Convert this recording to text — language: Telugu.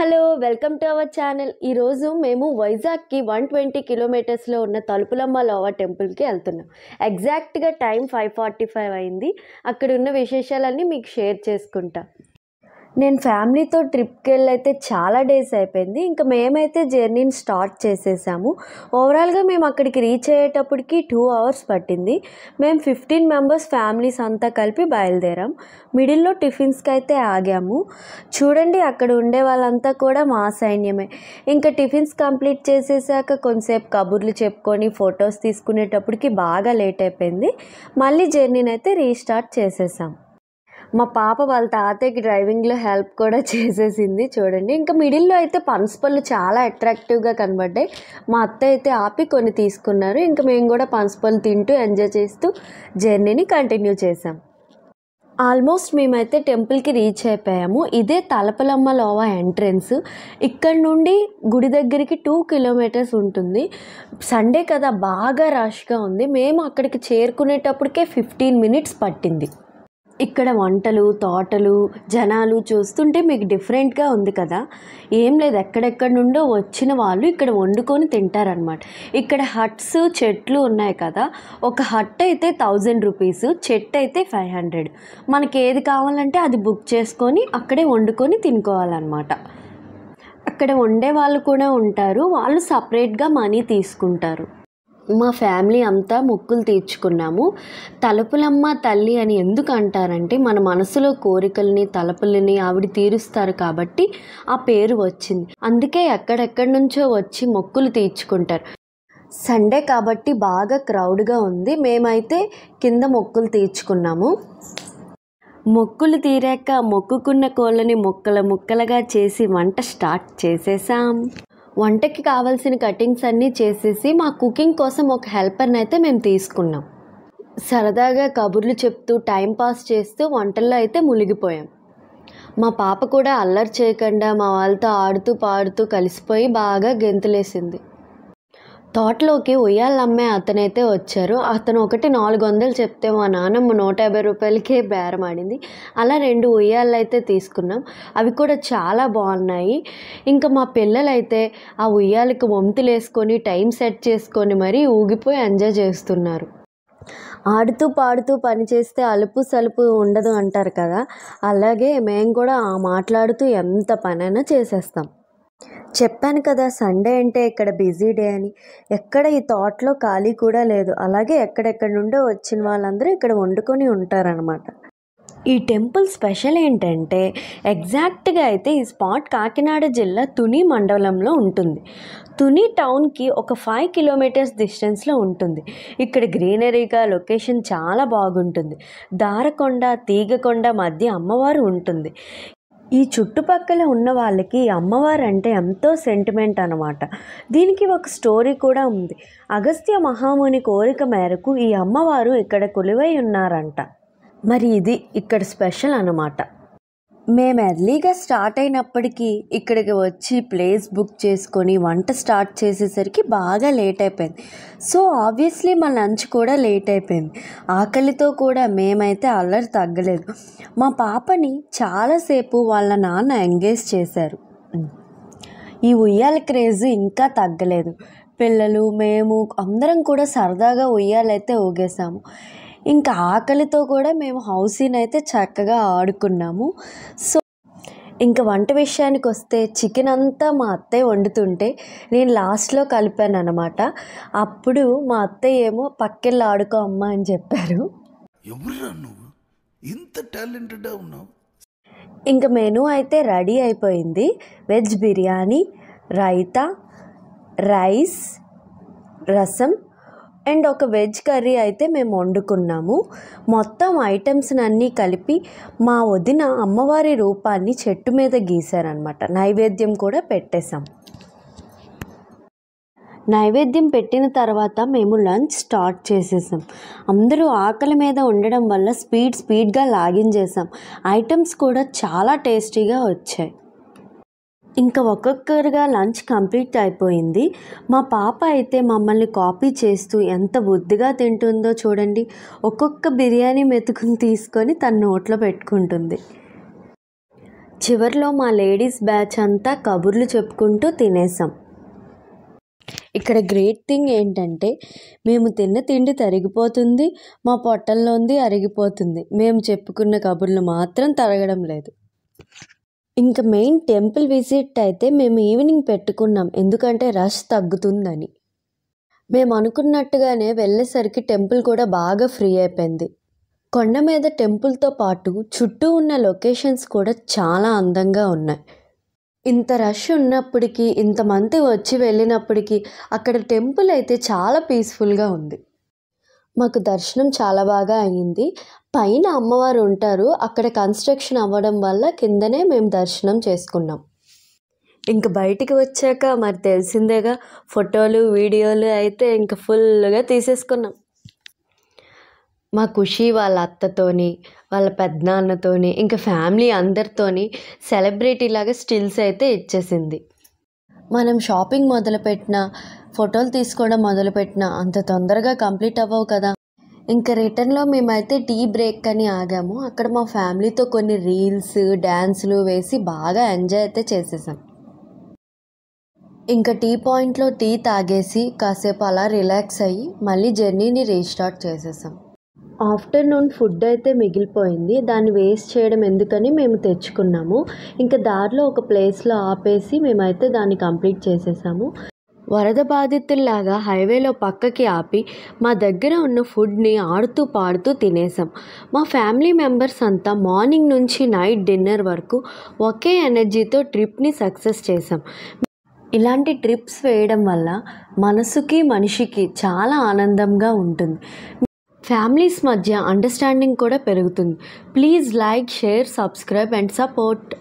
hello welcome to our channel ఈరోజు మేము వైజాగ్కి వన్ ట్వంటీ కిలోమీటర్స్లో ఉన్న తలుపులమ్మ లోవా టెంపుల్కి వెళ్తున్నాం ఎగ్జాక్ట్గా టైం ఫైవ్ ఫార్టీ ఫైవ్ అయింది అక్కడ ఉన్న విశేషాలన్నీ మీకు షేర్ చేసుకుంటాం నేను ఫ్యామిలీతో ట్రిప్కి వెళ్ళైతే చాలా డేస్ అయిపోయింది ఇంకా మేమైతే జర్నీని స్టార్ట్ చేసేసాము ఓవరాల్గా మేము అక్కడికి రీచ్ అయ్యేటప్పటికి టూ అవర్స్ పట్టింది మేము ఫిఫ్టీన్ మెంబర్స్ ఫ్యామిలీస్ అంతా కలిపి బయలుదేరాం మిడిల్లో టిఫిన్స్కి అయితే ఆగాము చూడండి అక్కడ ఉండే వాళ్ళంతా కూడా మా సైన్యమే ఇంకా టిఫిన్స్ కంప్లీట్ చేసేసాక కొంతసేపు కబుర్లు చెప్పుకొని ఫొటోస్ తీసుకునేటప్పటికి బాగా లేట్ అయిపోయింది మళ్ళీ జర్నీని అయితే రీస్టార్ట్ చేసేసాం మా పాప వాళ్ళ తాతయ్యకి డ్రైవింగ్లో హెల్ప్ కూడా చేసేసింది చూడండి ఇంకా మిడిల్లో అయితే పన్స్ పళ్ళు చాలా అట్రాక్టివ్గా కనబడ్డాయి మా అత్త అయితే ఆపి కొన్ని తీసుకున్నారు ఇంకా మేము కూడా పన్స్ పళ్ళు తింటూ ఎంజాయ్ చేస్తూ జర్నీని కంటిన్యూ చేసాం ఆల్మోస్ట్ మేమైతే టెంపుల్కి రీచ్ అయిపోయాము ఇదే తలపలమ్మ లోవా ఎంట్రన్స్ ఇక్కడ నుండి గుడి దగ్గరికి టూ కిలోమీటర్స్ ఉంటుంది సండే కదా బాగా రష్గా ఉంది మేము అక్కడికి చేరుకునేటప్పటికే ఫిఫ్టీన్ మినిట్స్ పట్టింది ఇక్కడ వంటలు తోటలు జనాలు చూస్తుంటే మీకు డిఫరెంట్గా ఉంది కదా ఏం లేదు ఎక్కడెక్కడ నుండో వచ్చిన వాళ్ళు ఇక్కడ వండుకొని తింటారనమాట ఇక్కడ హట్స్ చెట్లు ఉన్నాయి కదా ఒక హట్ అయితే థౌజండ్ రూపీస్ చెట్టు అయితే ఫైవ్ హండ్రెడ్ మనకి ఏది కావాలంటే అది బుక్ చేసుకొని అక్కడే వండుకొని తినుకోవాలన్నమాట అక్కడ వండే వాళ్ళు కూడా ఉంటారు వాళ్ళు సపరేట్గా మనీ తీసుకుంటారు మా ఫ్యామిలీ అంతా మొక్కులు తీర్చుకున్నాము తలుపులమ్మ తల్లి అని ఎందుకు అంటారంటే మన మనసులో కోరికల్ని తలుపులని ఆవిడ తీరుస్తారు కాబట్టి ఆ పేరు వచ్చింది అందుకే ఎక్కడెక్కడి నుంచో వచ్చి మొక్కులు తీర్చుకుంటారు సండే కాబట్టి బాగా క్రౌడ్గా ఉంది మేమైతే కింద మొక్కులు తీర్చుకున్నాము మొక్కులు తీరాక మొక్కుకున్న కోళ్ళని మొక్కల ముక్కలుగా చేసి వంట స్టార్ట్ చేసేసాం వంటకి కావాల్సిన కటింగ్స్ అన్నీ చేసేసి మా కుకింగ్ కోసం ఒక హెల్పర్ని అయితే మేము తీసుకున్నాం సరదాగా కబుర్లు చెప్తూ టైం పాస్ చేస్తూ వంటల్లో అయితే మునిగిపోయాం మా పాప కూడా అల్లరి చేయకుండా మా వాళ్ళతో ఆడుతూ పాడుతూ కలిసిపోయి బాగా గెంతులేసింది తోటలోకి ఉయ్యాలమ్మే అతనైతే వచ్చారు అతను ఒకటి నాలుగు వందలు చెప్తే మా నాన్నమ్మ నూట యాభై రూపాయలకే బేరం ఆడింది అలా రెండు ఉయ్యాలు అయితే తీసుకున్నాం అవి కూడా చాలా బాగున్నాయి ఇంకా మా పిల్లలైతే ఆ ఉయ్యాలకు వంతులు వేసుకొని టైం సెట్ చేసుకొని మరీ ఊగిపోయి ఎంజాయ్ చేస్తున్నారు ఆడుతూ పాడుతూ పని చేస్తే అలుపు సలుపు ఉండదు అంటారు కదా అలాగే మేము కూడా మాట్లాడుతూ ఎంత పనైనా చేసేస్తాం చెప్పాను కదా సండే అంటే ఇక్కడ బిజీ డే అని ఎక్కడ ఈ తోటలో ఖాళీ కూడా లేదు అలాగే ఎక్కడెక్కడ నుండో వచ్చిన వాళ్ళందరూ ఇక్కడ వండుకొని ఉంటారనమాట ఈ టెంపుల్ స్పెషల్ ఏంటంటే ఎగ్జాక్ట్గా అయితే ఈ స్పాట్ కాకినాడ జిల్లా తుని మండలంలో ఉంటుంది తుని టౌన్కి ఒక ఫైవ్ కిలోమీటర్స్ డిస్టెన్స్లో ఉంటుంది ఇక్కడ గ్రీనరీగా లొకేషన్ చాలా బాగుంటుంది దారకొండ తీగకొండ మధ్య అమ్మవారు ఉంటుంది ఈ చుట్టుపక్కల ఉన్న వాళ్ళకి అమ్మవారు అంటే ఎంతో సెంటిమెంట్ అనమాట దీనికి ఒక స్టోరీ కూడా ఉంది అగస్త్య మహాముని కోరిక మేరకు ఈ అమ్మవారు ఇక్కడ కొలువై ఉన్నారంట మరి ఇది ఇక్కడ స్పెషల్ అనమాట మేము ఎర్లీగా స్టార్ట్ అయినప్పటికీ ఇక్కడికి వచ్చి ప్లేస్ బుక్ చేసుకొని వంట స్టార్ట్ చేసేసరికి బాగా లేట్ అయిపోయింది సో ఆబ్వియస్లీ మా లంచ్ కూడా లేట్ అయిపోయింది ఆకలితో కూడా మేమైతే అల్లరి తగ్గలేదు మా పాపని చాలాసేపు వాళ్ళ నాన్న ఎంగేజ్ చేశారు ఈ ఉయ్యాల క్రేజ్ ఇంకా తగ్గలేదు పిల్లలు మేము అందరం కూడా సరదాగా ఉయ్యాలైతే ఊగేసాము ఇంకా ఆకలితో కూడా మేము హౌసీని అయితే చక్కగా ఆడుకున్నాము సో ఇంకా వంట విషయానికి వస్తే చికెన్ అంతా మా అత్తయ్య వండుతుంటే నేను లాస్ట్లో కలిపాను అనమాట అప్పుడు మా అత్తయ్య ఏమో పక్కెళ్ళి ఆడుకో అమ్మ అని చెప్పారు ఇంత ఉన్నావు ఇంకా మెనూ అయితే రెడీ అయిపోయింది veg biryani raita rice rasam and ఒక వెజ్ కర్రీ అయితే మేము వండుకున్నాము మొత్తం ఐటమ్స్ని అన్నీ కలిపి మా వదిన అమ్మవారి రూపాన్ని చెట్టు మీద గీశారనమాట నైవేద్యం కూడా పెట్టేశాం నైవేద్యం పెట్టిన తర్వాత మేము లంచ్ స్టార్ట్ చేసేసాం అందరూ ఆకలి మీద ఉండడం వల్ల స్పీడ్ స్పీడ్గా లాగిన్ చేసాం ఐటమ్స్ కూడా చాలా టేస్టీగా వచ్చాయి ఇంకా ఒక్కొక్కరుగా లంచ్ కంప్లీట్ అయిపోయింది మా పాప అయితే మమ్మల్ని కాపీ చేస్తూ ఎంత బుద్ధిగా తింటుందో చూడండి ఒక్కొక్క బిర్యానీ మెతుకుని తీసుకొని తన నోట్లో పెట్టుకుంటుంది చివరిలో మా లేడీస్ బ్యాచ్ అంతా కబుర్లు చెప్పుకుంటూ తినేసాం ఇక్కడ గ్రేట్ థింగ్ ఏంటంటే మేము తిన్న తిండి తరిగిపోతుంది మా పొట్టల్లోంది అరిగిపోతుంది మేము చెప్పుకున్న కబుర్లు మాత్రం తరగడం లేదు ఇంకా మెయిన్ టెంపుల్ విజిట్ అయితే మేము ఈవినింగ్ పెట్టుకున్నాం ఎందుకంటే రష్ తగ్గుతుందని మేము అనుకున్నట్టుగానే వెళ్ళేసరికి టెంపుల్ కూడా బాగా ఫ్రీ అయిపోయింది కొండ మీద టెంపుల్తో పాటు చుట్టూ ఉన్న లొకేషన్స్ కూడా చాలా అందంగా ఉన్నాయి ఇంత రష్ ఉన్నప్పటికీ ఇంతమంది వచ్చి వెళ్ళినప్పటికీ అక్కడ టెంపుల్ అయితే చాలా పీస్ఫుల్గా ఉంది మాకు దర్శనం చాలా బాగా అయ్యింది పైన అమ్మవారు ఉంటారు అక్కడ కన్స్ట్రక్షన్ అవ్వడం వల్ల కిందనే మేము దర్శనం చేసుకున్నాం ఇంక బయటికి వచ్చాక మరి తెలిసిందేగా ఫోటోలు వీడియోలు అయితే ఇంక ఫుల్గా తీసేసుకున్నాం మా ఖుషి వాళ్ళ అత్తతోని వాళ్ళ పెద్దనాన్నతోని ఇంకా ఫ్యామిలీ అందరితోని సెలబ్రిటీ లాగా స్టిల్స్ అయితే ఇచ్చేసింది మనం షాపింగ్ మొదలుపెట్టిన ఫోటోలు తీసుకోవడం మొదలుపెట్టిన అంత తొందరగా కంప్లీట్ అవ్వవు కదా ఇంకా రిటర్న్లో మేమైతే టీ బ్రేక్ అని ఆగాము అక్కడ మా ఫ్యామిలీతో కొన్ని రీల్స్ డ్యాన్సులు వేసి బాగా ఎంజాయ్ అయితే చేసేసాం ఇంకా టీ పాయింట్లో టీ తాగేసి కాసేపు అలా రిలాక్స్ అయ్యి మళ్ళీ జర్నీని రీస్టార్ట్ చేసేసాం ఆఫ్టర్నూన్ ఫుడ్ అయితే మిగిలిపోయింది దాన్ని వేస్ట్ చేయడం ఎందుకని మేము తెచ్చుకున్నాము ఇంకా దారిలో ఒక ప్లేస్లో ఆపేసి మేమైతే దాన్ని కంప్లీట్ చేసేసాము వరద బాధితుల్లాగా హైవేలో పక్కకి ఆపి మా దగ్గర ఉన్న ఫుడ్ని ఆడుతూ పాడుతూ తినేసాం మా ఫ్యామిలీ మెంబర్స్ అంతా మార్నింగ్ నుంచి నైట్ డిన్నర్ వరకు ఒకే ఎనర్జీతో ట్రిప్ని సక్సెస్ చేసాం ఇలాంటి ట్రిప్స్ వేయడం వల్ల మనసుకి మనిషికి చాలా ఆనందంగా ఉంటుంది ఫ్యామిలీస్ మధ్య అండర్స్టాండింగ్ కూడా పెరుగుతుంది please like share subscribe and support